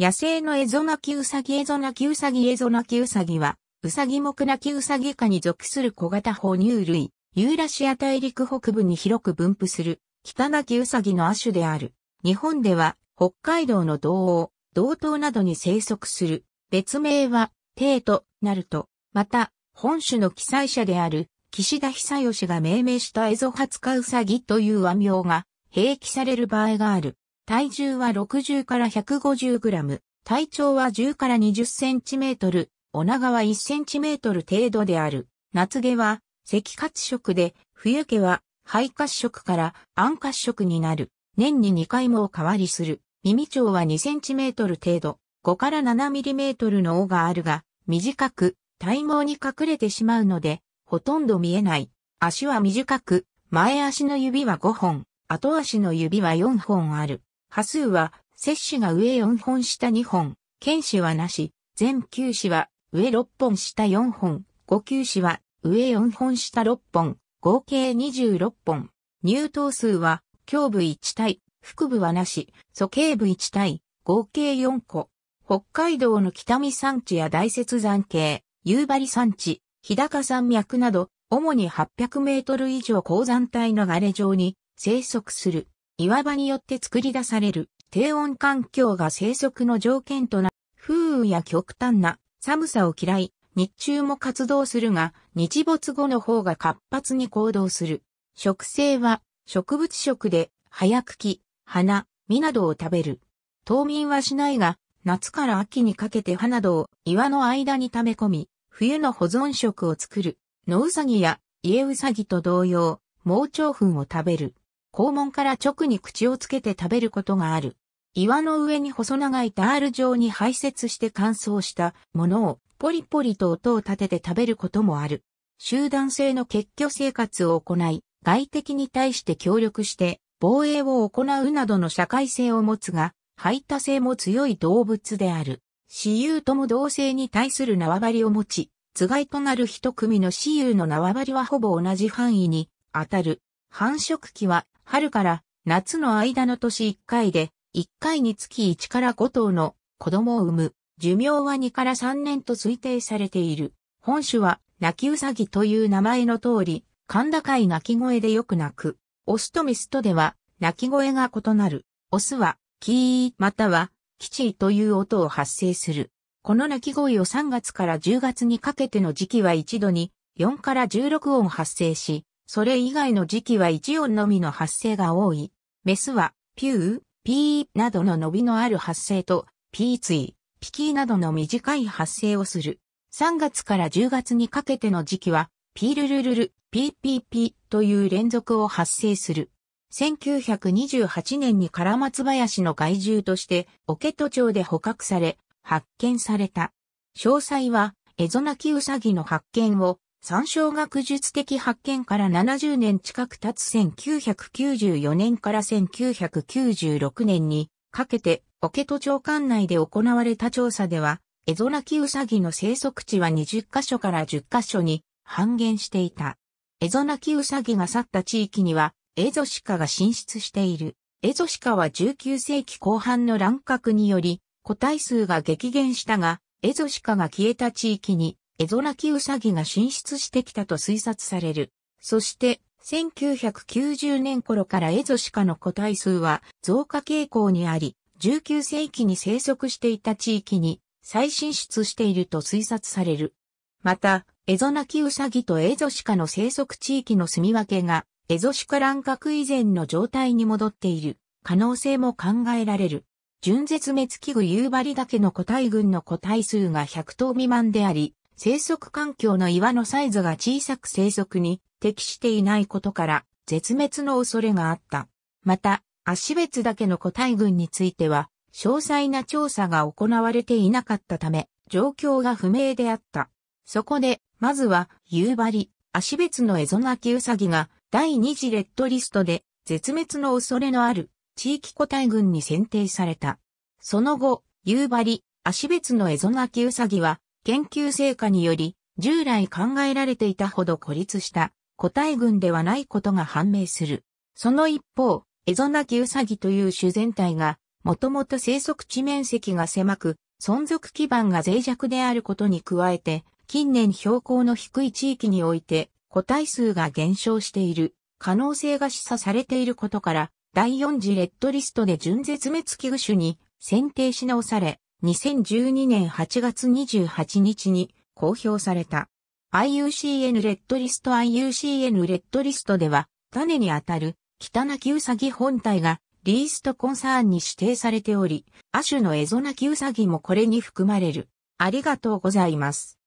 野生のエゾナキウサギエゾナキウサギエゾナキウサギは、ウサギ目ナキウサギ科に属する小型哺乳類、ユーラシア大陸北部に広く分布する、北ナキウサギの亜種である。日本では、北海道の道央、道東などに生息する。別名は、帝となると、また、本種の記載者である、岸田久義が命名したエゾハツカウサギという和名が、併記される場合がある。体重は60から150グラム、体長は10から20センチメートル、お長は1センチメートル程度である。夏毛は赤褐色で、冬毛は肺褐色から暗褐色になる。年に2回も変わりする。耳長は2センチメートル程度、5から7ミリメートルの尾があるが、短く、体毛に隠れてしまうので、ほとんど見えない。足は短く、前足の指は5本、後足の指は4本ある。波数は、摂取が上4本下2本、剣士はなし、全球士は上6本下4本、五球士は上4本下6本、合計26本。入頭数は、胸部1対、腹部はなし、素形部1対、合計4個。北海道の北見山地や大雪山系、夕張山地、日高山脈など、主に800メートル以上高山帯の瓦礫状に生息する。岩場によって作り出される低温環境が生息の条件となる。風雨や極端な寒さを嫌い、日中も活動するが、日没後の方が活発に行動する。植生は植物食で、早茎、花、実などを食べる。冬眠はしないが、夏から秋にかけて葉などを岩の間に溜め込み、冬の保存食を作る。野ウサギや家ウサギと同様、盲腸粉を食べる。肛門から直に口をつけて食べることがある。岩の上に細長いタール状に排泄して乾燥したものをポリポリと音を立てて食べることもある。集団性の結挙生活を行い、外敵に対して協力して防衛を行うなどの社会性を持つが、排他性も強い動物である。私有とも同性に対する縄張りを持ち、つがいとなる一組の私有の縄張りはほぼ同じ範囲に当たる。繁殖期は春から夏の間の年1回で、1回につき1から5頭の子供を産む。寿命は2から3年と推定されている。本種は、泣きうさぎという名前の通り、甲高い鳴き声でよく鳴く。オスとメスとでは、鳴き声が異なる。オスは、キーまたは、キチーという音を発生する。この鳴き声を3月から10月にかけての時期は一度に4から16音発生し、それ以外の時期は一音のみの発声が多い。メスは、ピュー、ピーなどの伸びのある発声と、ピーツイ、ピキーなどの短い発声をする。3月から10月にかけての時期は、ピールルルル、ピーピーピーという連続を発生する。1928年にカラバヤ林の害獣として、オケト町で捕獲され、発見された。詳細は、エゾナキウサギの発見を参照学術的発見から70年近く経つ1994年から1996年にかけて、オケト町管内で行われた調査では、エゾナキウサギの生息地は20カ所から10カ所に半減していた。エゾナキウサギが去った地域には、エゾシカが進出している。エゾシカは19世紀後半の乱獲により、個体数が激減したが、エゾシカが消えた地域にエゾナキウサギが進出してきたと推察される。そして、1990年頃からエゾシカの個体数は増加傾向にあり、19世紀に生息していた地域に再進出していると推察される。また、エゾナキウサギとエゾシカの生息地域の住み分けが、エゾシカ乱獲以前の状態に戻っている可能性も考えられる。純絶滅危惧夕張だけの個体群の個体数が100頭未満であり、生息環境の岩のサイズが小さく生息に適していないことから絶滅の恐れがあった。また、足別だけの個体群については、詳細な調査が行われていなかったため、状況が不明であった。そこで、まずは、夕張、足別のエゾナキウサギが、第二次レッドリストで、絶滅の恐れのある、地域個体群に選定された。その後、夕張、足別のエゾナキウサギは、研究成果により、従来考えられていたほど孤立した個体群ではないことが判明する。その一方、エゾナギウサギという種全体が、もともと生息地面積が狭く、存続基盤が脆弱であることに加えて、近年標高の低い地域において、個体数が減少している、可能性が示唆されていることから、第4次レッドリストで準絶滅危惧種に選定し直され、2012年8月28日に公表された。IUCN レッドリスト IUCN レッドリストでは、種にあたる、北きウサギ本体が、リーストコンサーンに指定されており、亜種のエゾナキウサギもこれに含まれる。ありがとうございます。